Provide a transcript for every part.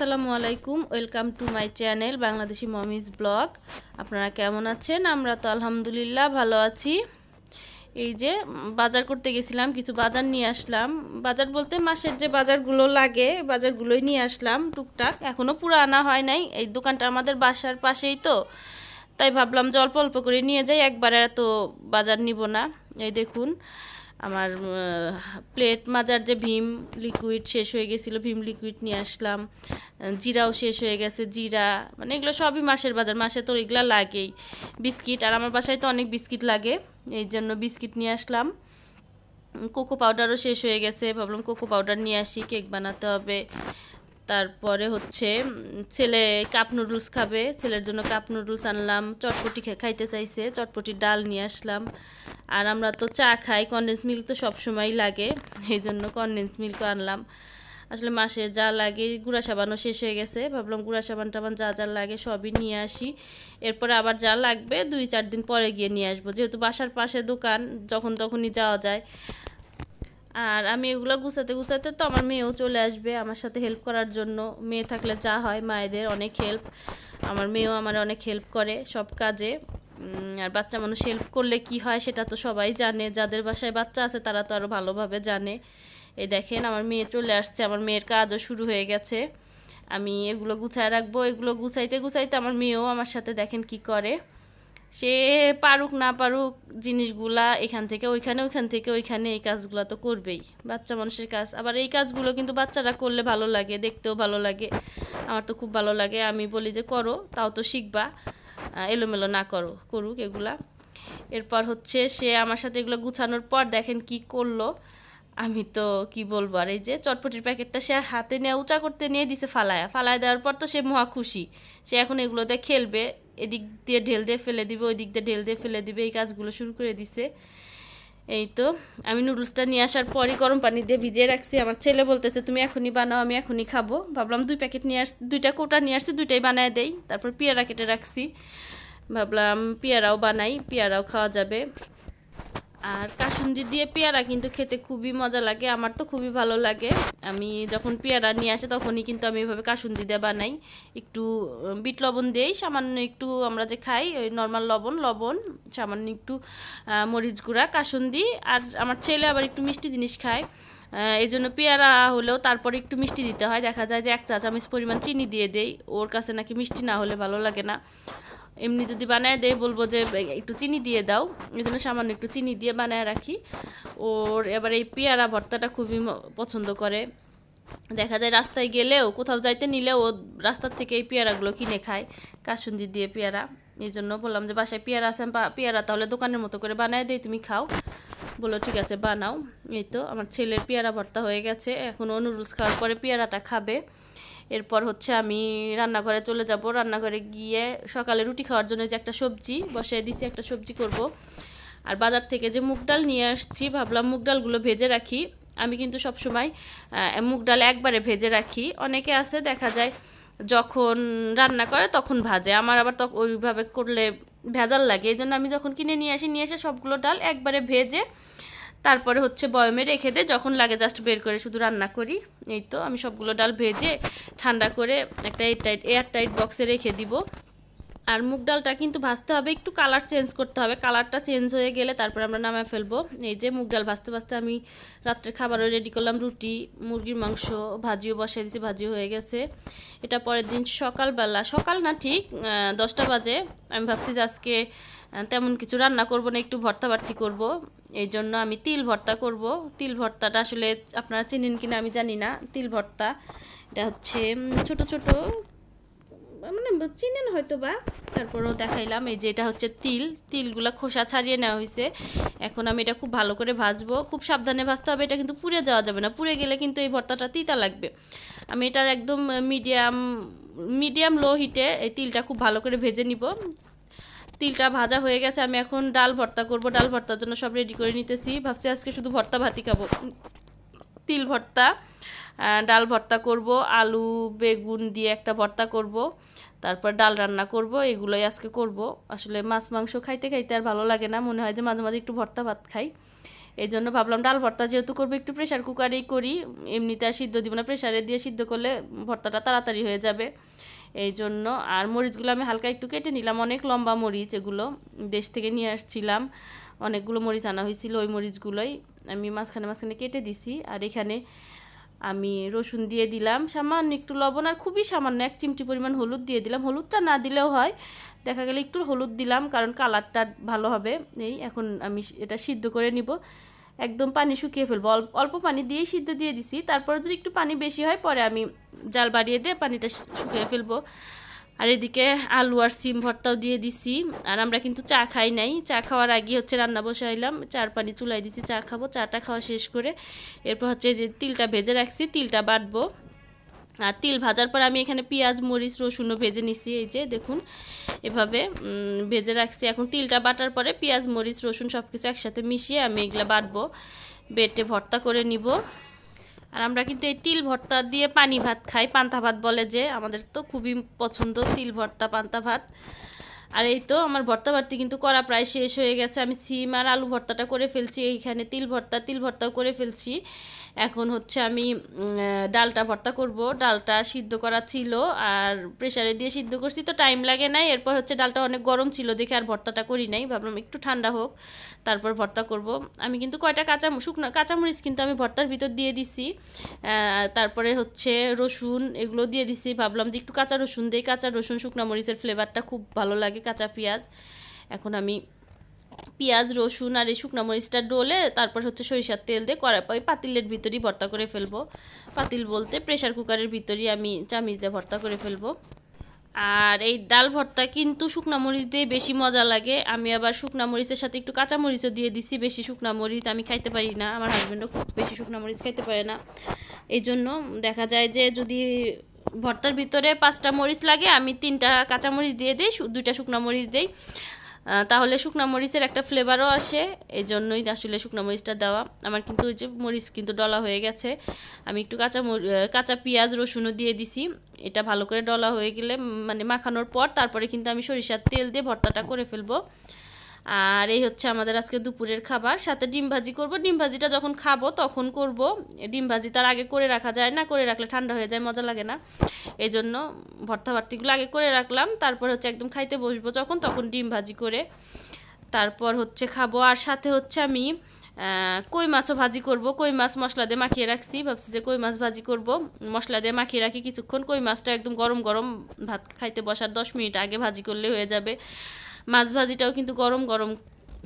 আসসালামু আলাইকুম welcome to my channel Bangladeshi mommy's vlog আপনারা কেমন আছেন আমরা তো আলহামদুলিল্লাহ ভালো আছি এই যে বাজার করতে গেছিলাম কিছু বাজার নিয়ে আসলাম বাজার বলতে মাসের যে বাজারগুলো লাগে বাজারগুলোই নিয়ে আসলাম টুকটাক এখনও পুরো আনা হয় নাই এই দোকানটা আমাদের বাসার পাশেই তো তাই ভাবলাম যে অল্প অল্প করে নিয়ে যাই একবারে এত বাজার নিব না এই দেখুন আমার প্লেট মাজার যে ভীম লিকুইড শেষ হয়ে গেছিলো ভীম লিকুইড নিয়ে আসলাম জিরাও শেষ হয়ে গেছে জিরা মানে এগুলো সবই মাসের বাজার মাসে তো এগুলো লাগেই বিস্কিট আর আমার বাসায় তো অনেক বিস্কিট লাগে এই জন্য বিস্কিট নিয়ে আসলাম কোকো পাউডারও শেষ হয়ে গেছে ভাবলাম কোকো পাউডার নিয়ে আসি কেক বানাতে হবে তারপরে হচ্ছে ছেলে কাপ নুডলস খাবে ছেলের জন্য কাপ নুডলস আনলাম চটপটি খাইতে চাইছে চটপটি ডাল নিয়ে আসলাম আর আমরা তো চা খাই কনডেন্স মিল্ক তো সবসময়ই লাগে এই জন্য কনডেন্স মিল্কও আনলাম আসলে মাসে যা লাগে গুঁড়া সাবানও শেষ হয়ে গেছে ভাবলাম গুঁড়া সাবান টাবান যা যা লাগে সবই নিয়ে আসি এরপরে আবার যা লাগবে দুই চার দিন পরে গিয়ে নিয়ে আসবো যেহেতু বাসার পাশে দোকান যখন তখনই যাওয়া যায় আর আমি এগুলো গুছাতে গুছাতে তো আমার মেয়েও চলে আসবে আমার সাথে হেল্প করার জন্য মেয়ে থাকলে যা হয় মায়েদের অনেক হেল্প আমার মেয়েও আমার অনেক হেল্প করে সব কাজে আর বাচ্চা মানুষ হেল্প করলে কি হয় সেটা তো সবাই জানে যাদের বাসায় বাচ্চা আছে তারা তো আরও ভালোভাবে জানে এই দেখেন আমার মেয়ে চলে আসছে আমার মেয়ের কাজও শুরু হয়ে গেছে আমি এগুলো গুছায় রাখবো এগুলো গুছাইতে গুছাইতে আমার মেয়েও আমার সাথে দেখেন কি করে সে পারুক না পারুক জিনিসগুলা এখান থেকে ওইখানে ওইখান থেকে ওইখানে এই কাজগুলো তো করবেই বাচ্চা মানুষের কাজ আবার এই কাজগুলো কিন্তু বাচ্চারা করলে ভালো লাগে দেখতেও ভালো লাগে আমার তো খুব ভালো লাগে আমি বলি যে করো তাও তো শিখবা এলোমেলো না করো করুক এগুলা এরপর হচ্ছে সে আমার সাথে এগুলো গুছানোর পর দেখেন কি করলো আমি তো কি বলবো আর এই যে চটপটির প্যাকেটটা সে হাতে নিয়ে উঁচা করতে নিয়ে দিছে ফালায়া ফালায় দেওয়ার পর তো সে মহা খুশি সে এখন এগুলোতে খেলবে এদিক দিয়ে ঢেল দিয়ে ফেলে দিবে ওই দিক দিয়ে ঢেল দিয়ে ফেলে দিবে এই কাজগুলো শুরু করে দিছে এই তো আমি নুডলসটা নিয়ে আসার পরই গরম পানি দিয়ে ভিজিয়ে রাখছি আমার ছেলে বলতেছে তুমি এখনই বানাও আমি এখনই খাবো ভাবলাম দুই প্যাকেট নিয়ে আস দুইটা কোটা নিয়ে আসছি দুইটাই বানায় দেই তারপর পেয়ারা কেটে রাখছি ভাবলাম পেয়ারাও বানাই পেয়ারাও খাওয়া যাবে আর কাসুন্দি দিয়ে পেয়ারা কিন্তু খেতে খুবই মজা লাগে আমার তো খুবই ভালো লাগে আমি যখন পেয়ারা নিয়ে আসে তখনই কিন্তু আমি এভাবে কাসুন্দি দিয়ে বানাই একটু বিট লবণ দিই সামান্য একটু আমরা যে খাই ওই নর্মাল লবণ লবণ সামান্য একটু মরিচ গুঁড়া কাসুন্দি আর আমার ছেলে আবার একটু মিষ্টি জিনিস খায় এই জন্য পেয়ারা হলেও তারপরে একটু মিষ্টি দিতে হয় দেখা যায় যে এক চা চামচ পরিমাণ চিনি দিয়ে দেই ওর কাছে নাকি মিষ্টি না হলে ভালো লাগে না এমনি যদি বানায় দেয় বলবো যে একটু চিনি দিয়ে দাও এই জন্য সামান্য একটু চিনি দিয়ে বানায় রাখি ওর এবার এই পেয়ারা ভর্তাটা খুবই পছন্দ করে দেখা যায় রাস্তায় গেলেও কোথাও যাইতে নিলে ও রাস্তার থেকে এই পেয়ারাগুলো কিনে খায় কাসুন্দি দিয়ে পেয়ারা এই জন্য বললাম যে বাসায় পেয়ারা আছে পেয়ারা তাহলে দোকানের মতো করে বানায় দেয় তুমি খাও বলো ঠিক আছে বানাও এই তো আমার ছেলের পেয়ারা ভর্তা হয়ে গেছে এখন অনুরোধ খাওয়ার পরে পেয়ারাটা খাবে এরপর হচ্ছে আমি রান্নাঘরে চলে যাব রান্নাঘরে গিয়ে সকালে রুটি খাওয়ার জন্য যে একটা সবজি বসিয়ে দিছি একটা সবজি করব আর বাজার থেকে যে মুগ ডাল নিয়ে আসছি ভাবলাম মুগ ডালগুলো ভেজে রাখি আমি কিন্তু সবসময় মুগ ডাল একবারে ভেজে রাখি অনেকে আছে দেখা যায় যখন রান্না করে তখন ভাজে আমার আবার তখন ওইভাবে করলে ভেজাল লাগে এই জন্য আমি যখন কিনে নিয়ে আসি নিয়ে এসে সবগুলো ডাল একবারে ভেজে তারপরে হচ্ছে বয়মে রেখে দে যখন লাগে জাস্ট বের করে শুধু রান্না করি এই তো আমি সবগুলো ডাল ভেজে ঠান্ডা করে একটা এয়ার টাইট এয়ার টাইট বক্সে রেখে দিব আর মুগ ডালটা কিন্তু ভাজতে হবে একটু কালার চেঞ্জ করতে হবে কালারটা চেঞ্জ হয়ে গেলে তারপর আমরা নামায় ফেলবো এই যে মুগ ডাল ভাজতে ভাজতে আমি রাত্রের খাবারও রেডি করলাম রুটি মুরগির মাংস ভাজিও বসাই দিয়েছি ভাজিও হয়ে গেছে এটা পরের দিন সকালবেলা সকাল না ঠিক দশটা বাজে আমি ভাবছি যে আজকে তেমন কিছু রান্না করব না একটু ভর্তা ভর্তি করব এই জন্য আমি তিল ভর্তা করব তিল ভর্তাটা আসলে আপনারা চিনেন কিনা আমি জানি না তিল ভর্তা এটা হচ্ছে ছোট ছোট মানে চিনেন হয়তো বা তারপরেও দেখাইলাম এই যে এটা হচ্ছে তিল তিলগুলা খোসা ছাড়িয়ে নেওয়া হয়েছে এখন আমি এটা খুব ভালো করে ভাজবো খুব সাবধানে ভাজতে হবে এটা কিন্তু পুড়ে যাওয়া যাবে না পুড়ে গেলে কিন্তু এই ভর্তাটা তিতা লাগবে আমি এটা একদম মিডিয়াম মিডিয়াম লো হিটে এই তিলটা খুব ভালো করে ভেজে নিব তিলটা ভাজা হয়ে গেছে আমি এখন ডাল ভর্তা করব ডাল ভর্তার জন্য সব রেডি করে নিতেছি ভাবছি আজকে শুধু ভর্তা ভাতি খাবো তিল ভর্তা ডাল ভর্তা করব আলু বেগুন দিয়ে একটা ভর্তা করব তারপর ডাল রান্না করব এগুলোই আজকে করব আসলে মাছ মাংস খাইতে খাইতে আর ভালো লাগে না মনে হয় যে মাঝে মাঝে একটু ভর্তা ভাত খাই এই জন্য ভাবলাম ডাল ভর্তা যেহেতু করবো একটু প্রেশার কুকারেই করি এমনিতে আর সিদ্ধ দিব না প্রেশারে দিয়ে সিদ্ধ করলে ভর্তাটা তাড়াতাড়ি হয়ে যাবে এই জন্য আর মরিচগুলো আমি হালকা একটু কেটে নিলাম অনেক লম্বা মরিচ এগুলো দেশ থেকে নিয়ে আসছিলাম অনেকগুলো মরিচ আনা হয়েছিল ওই মরিচগুলোই আমি মাঝখানে মাঝখানে কেটে দিছি আর এখানে আমি রসুন দিয়ে দিলাম সামান্য একটু লবণ আর খুবই সামান্য এক চিমটি পরিমাণ হলুদ দিয়ে দিলাম হলুদটা না দিলেও হয় দেখা গেলে একটু হলুদ দিলাম কারণ কালারটা ভালো হবে এই এখন আমি এটা সিদ্ধ করে নিব একদম পানি শুকিয়ে ফেলবো অল্প পানি দিয়েই সিদ্ধ দিয়ে দিছি তারপরে যদি একটু পানি বেশি হয় পরে আমি জাল বাড়িয়ে দিয়ে পানিটা শুকিয়ে ফেলবো আর এদিকে আলু আর সিম ভর্তাও দিয়ে দিছি আর আমরা কিন্তু চা খাই নাই চা খাওয়ার আগে হচ্ছে রান্না আইলাম চার পানি চুলাই দিছি চা খাবো চাটা খাওয়া শেষ করে এরপর হচ্ছে যে তিলটা ভেজে রাখছি তিলটা বাটবো আর তিল ভাজার পর আমি এখানে পেঁয়াজ মরিচ রসুনও ভেজে নিছি এই যে দেখুন এভাবে ভেজে রাখছি এখন তিলটা বাটার পরে পেঁয়াজ মরিচ রসুন সব কিছু একসাথে মিশিয়ে আমি এগুলো বাটবো বেটে ভর্তা করে নিব আর আমরা কিন্তু এই তিল ভর্তা দিয়ে পানি ভাত খাই পান্তা ভাত বলে যে আমাদের তো খুবই পছন্দ তিল ভর্তা পান্তা ভাত আর এই তো আমার ভর্তা ভর্তি কিন্তু করা প্রায় শেষ হয়ে গেছে আমি সিম আর আলু ভর্তাটা করে ফেলছি এইখানে তিল ভর্তা তিল ভর্তাও করে ফেলছি এখন হচ্ছে আমি ডালটা ভর্তা করব ডালটা সিদ্ধ করা ছিল আর প্রেশারে দিয়ে সিদ্ধ করছি তো টাইম লাগে নাই এরপর হচ্ছে ডালটা অনেক গরম ছিল দেখে আর ভর্তাটা করি নাই ভাবলাম একটু ঠান্ডা হোক তারপর ভর্তা করব আমি কিন্তু কয়টা কাঁচা শুকনো কাঁচামরিচ কিন্তু আমি ভর্তার ভিতর দিয়ে দিছি তারপরে হচ্ছে রসুন এগুলো দিয়ে দিছি ভাবলাম যে একটু কাঁচা রসুন দিই কাঁচা রসুন শুকনো মরিচের ফ্লেভারটা খুব ভালো লাগে কাঁচা পেঁয়াজ এখন আমি পেঁয়াজ রসুন আর এই শুকনো মরিচটা ডোলে তারপর হচ্ছে সরিষার তেল দিয়ে করার পর পাতিলের ভিতরেই ভর্তা করে ফেলবো পাতিল বলতে প্রেশার কুকারের ভিতরেই আমি চামিচ দিয়ে ভর্তা করে ফেলবো আর এই ডাল ভর্তা কিন্তু শুকনো মরিচ দিয়ে বেশি মজা লাগে আমি আবার শুকনো মরিচের সাথে একটু কাঁচা মরিচও দিয়ে দিছি বেশি শুকনো মরিচ আমি খাইতে পারি না আমার হাজব্যান্ডও খুব বেশি শুকনো মরিচ খাইতে পারে না এই জন্য দেখা যায় যে যদি ভর্তার ভিতরে পাঁচটা মরিচ লাগে আমি তিনটা কাঁচামরিচ দিয়ে দিই দুইটা শুকনো মরিচ দিই তাহলে শুকনো মরিচের একটা ফ্লেভারও আসে এই জন্যই আসলে শুকনো মরিচটা দেওয়া আমার কিন্তু ওই যে মরিচ কিন্তু ডলা হয়ে গেছে আমি একটু কাঁচা কাঁচা পেঁয়াজ রসুনও দিয়ে দিছি এটা ভালো করে ডলা হয়ে গেলে মানে মাখানোর পর তারপরে কিন্তু আমি সরিষার তেল দিয়ে ভর্তাটা করে ফেলবো আর এই হচ্ছে আমাদের আজকে দুপুরের খাবার সাথে ডিম ভাজি করব ডিম ভাজিটা যখন খাবো তখন করব ডিম ভাজি তার আগে করে রাখা যায় না করে রাখলে ঠান্ডা হয়ে যায় মজা লাগে না এই জন্য ভর্তা ভার্তিগুলো আগে করে রাখলাম তারপর হচ্ছে একদম খাইতে বসবো যখন তখন ডিম ভাজি করে তারপর হচ্ছে খাবো আর সাথে হচ্ছে আমি কই মাছও ভাজি করব কই মাছ মশলা দিয়ে মাখিয়ে রাখছি ভাবছি যে কই মাছ ভাজি করব মশলা দিয়ে মাখিয়ে রাখি কিছুক্ষণ কই মাছটা একদম গরম গরম ভাত খাইতে বসার দশ মিনিট আগে ভাজি করলে হয়ে যাবে মাছ ভাজিটাও কিন্তু গরম গরম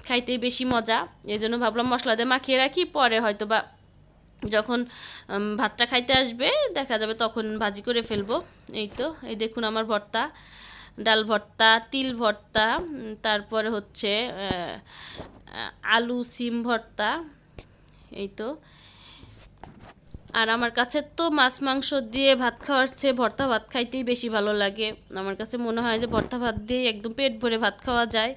খাইতে বেশি মজা এই জন্য ভাবলাম মশলা দিয়ে মাখিয়ে রাখি পরে হয়তো বা যখন ভাতটা খাইতে আসবে দেখা যাবে তখন ভাজি করে ফেলবো এই তো এই দেখুন আমার ভর্তা ডাল ভর্তা তিল ভর্তা তারপরে হচ্ছে আলু সিম ভর্তা এই তো আর আমার কাছে তো মাছ মাংস দিয়ে ভাত খাওয়ার চেয়ে ভর্তা ভাত খাইতেই বেশি ভালো লাগে আমার কাছে মনে হয় যে ভর্তা ভাত দিয়ে একদম পেট ভরে ভাত খাওয়া যায়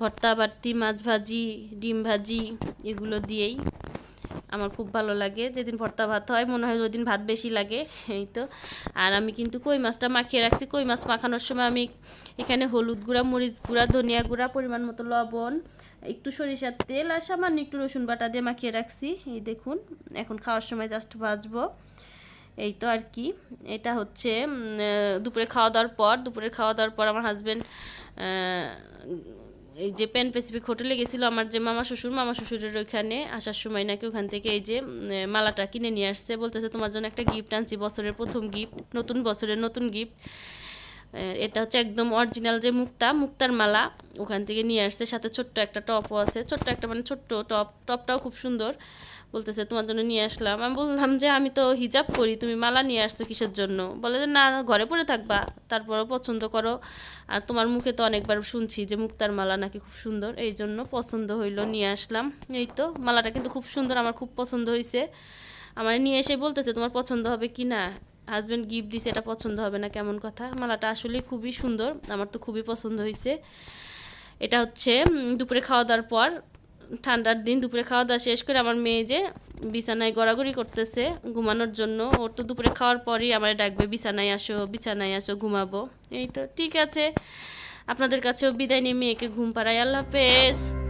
ভর্তা বাড়তি মাছ ভাজি ডিম ভাজি এগুলো দিয়েই আমার খুব ভালো লাগে যেদিন ভর্তা ভাত হয় মনে হয় ওই দিন ভাত বেশি লাগে এই তো আর আমি কিন্তু কই মাছটা মাখিয়ে রাখছি কই মাছ মাখানোর সময় আমি এখানে হলুদ গুঁড়া মরিচ গুঁড়া ধনিয়া গুঁড়া পরিমাণ মতো লবণ একটু সরিষার তেল আর সামান্য একটু রসুন বাটা দিয়ে মাখিয়ে রাখছি এই দেখুন এখন খাওয়ার সময় জাস্ট ভাজবো এই তো আর কি এটা হচ্ছে দুপুরে খাওয়া দাওয়ার পর দুপুরে খাওয়া দাওয়ার পর আমার হাজব্যান্ড এই যে প্যান প্যাসিফিক হোটেলে গেছিলো আমার যে মামা শ্বশুর মামা শ্বশুরের ওইখানে আসার সময় নাকি ওখান থেকে এই যে মালাটা কিনে নিয়ে আসছে বলতেছে তোমার জন্য একটা গিফট আনছি বছরের প্রথম গিফট নতুন বছরের নতুন গিফট এটা হচ্ছে একদম অরিজিনাল যে মুক্তা মুক্তার মালা ওখান থেকে নিয়ে আসছে সাথে ছোট্ট একটা টপও আছে ছোট্ট একটা মানে ছোট্ট টপ টপটাও খুব সুন্দর বলতেছে তোমার জন্য নিয়ে আসলাম আমি বললাম যে আমি তো হিজাব করি তুমি মালা নিয়ে আসছো কিসের জন্য বলে যে না ঘরে পড়ে থাকবা তারপরও পছন্দ করো আর তোমার মুখে তো অনেকবার শুনছি যে মুক্তার মালা নাকি খুব সুন্দর এই জন্য পছন্দ হইলো নিয়ে আসলাম এই তো মালাটা কিন্তু খুব সুন্দর আমার খুব পছন্দ হয়েছে আমার নিয়ে এসে বলতেছে তোমার পছন্দ হবে কি না হাজব্যান্ড গিফট দিছে এটা পছন্দ হবে না কেমন কথা মালাটা আসলে খুবই সুন্দর আমার তো খুবই পছন্দ হয়েছে এটা হচ্ছে দুপুরে খাওয়া দাওয়ার পর ঠান্ডার দিন দুপুরে খাওয়া দাওয়া শেষ করে আমার মেয়ে যে বিছানায় গড়াগড়ি করতেছে ঘুমানোর জন্য ওর তো দুপুরে খাওয়ার পরই আমার ডাকবে বিছানায় আসো বিছানায় আসো ঘুমাবো এই তো ঠিক আছে আপনাদের কাছেও বিদায় নিয়ে মেয়েকে ঘুম পাড়াই আল্লাহ হাফেজ